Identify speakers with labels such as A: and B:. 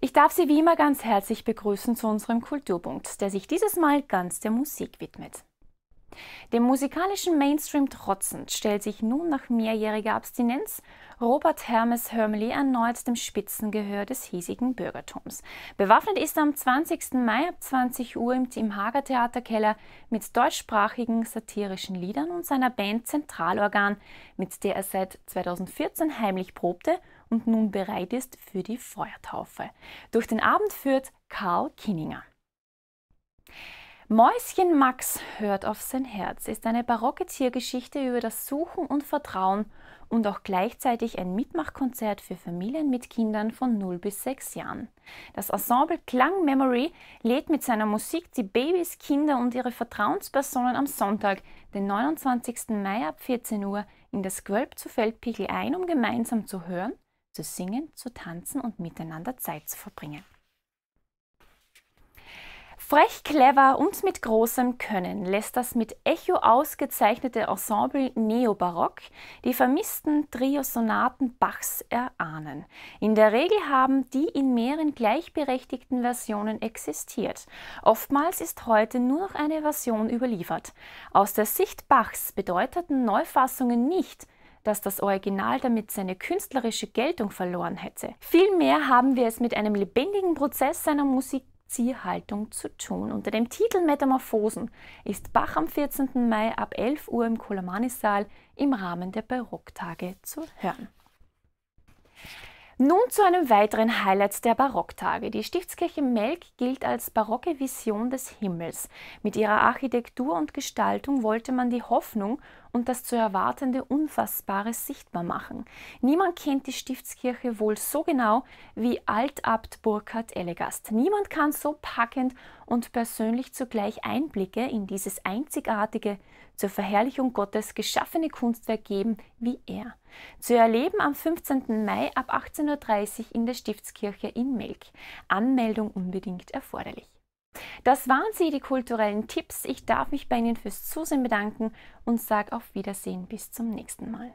A: Ich darf Sie wie immer ganz herzlich begrüßen zu unserem Kulturpunkt, der sich dieses Mal ganz der Musik widmet. Dem musikalischen Mainstream trotzend stellt sich nun nach mehrjähriger Abstinenz Robert Hermes Hörmeli erneut dem Spitzengehör des hiesigen Bürgertums. Bewaffnet ist er am 20. Mai ab 20 Uhr im Hager Theaterkeller mit deutschsprachigen satirischen Liedern und seiner Band Zentralorgan, mit der er seit 2014 heimlich probte und nun bereit ist für die Feuertaufe. Durch den Abend führt Karl Kinninger. Mäuschen Max hört auf sein Herz ist eine barocke Tiergeschichte über das Suchen und Vertrauen und auch gleichzeitig ein Mitmachkonzert für Familien mit Kindern von 0 bis 6 Jahren. Das Ensemble Klang Memory lädt mit seiner Musik die Babys, Kinder und ihre Vertrauenspersonen am Sonntag, den 29. Mai ab 14 Uhr, in das Gwölb zu Feldpichl ein, um gemeinsam zu hören, zu singen, zu tanzen und miteinander Zeit zu verbringen. Frech, clever und mit großem Können lässt das mit Echo ausgezeichnete Ensemble Neobarock die vermissten Trio-Sonaten Bachs erahnen. In der Regel haben die in mehreren gleichberechtigten Versionen existiert. Oftmals ist heute nur noch eine Version überliefert. Aus der Sicht Bachs bedeuteten Neufassungen nicht, dass das Original damit seine künstlerische Geltung verloren hätte. Vielmehr haben wir es mit einem lebendigen Prozess seiner Musik Zielhaltung zu tun. Unter dem Titel Metamorphosen ist Bach am 14. Mai ab 11 Uhr im Kolomani-Saal im Rahmen der Barocktage zu hören. Nun zu einem weiteren Highlight der Barocktage. Die Stiftskirche Melk gilt als barocke Vision des Himmels. Mit ihrer Architektur und Gestaltung wollte man die Hoffnung und das zu erwartende Unfassbare sichtbar machen. Niemand kennt die Stiftskirche wohl so genau wie Altabt Burkhard Ellegast. Niemand kann so packend und persönlich zugleich Einblicke in dieses einzigartige, zur Verherrlichung Gottes geschaffene Kunstwerk geben wie er. Zu erleben am 15. Mai ab 18.30 Uhr in der Stiftskirche in Melk. Anmeldung unbedingt erforderlich. Das waren sie, die kulturellen Tipps. Ich darf mich bei Ihnen fürs Zusehen bedanken und sage auf Wiedersehen bis zum nächsten Mal.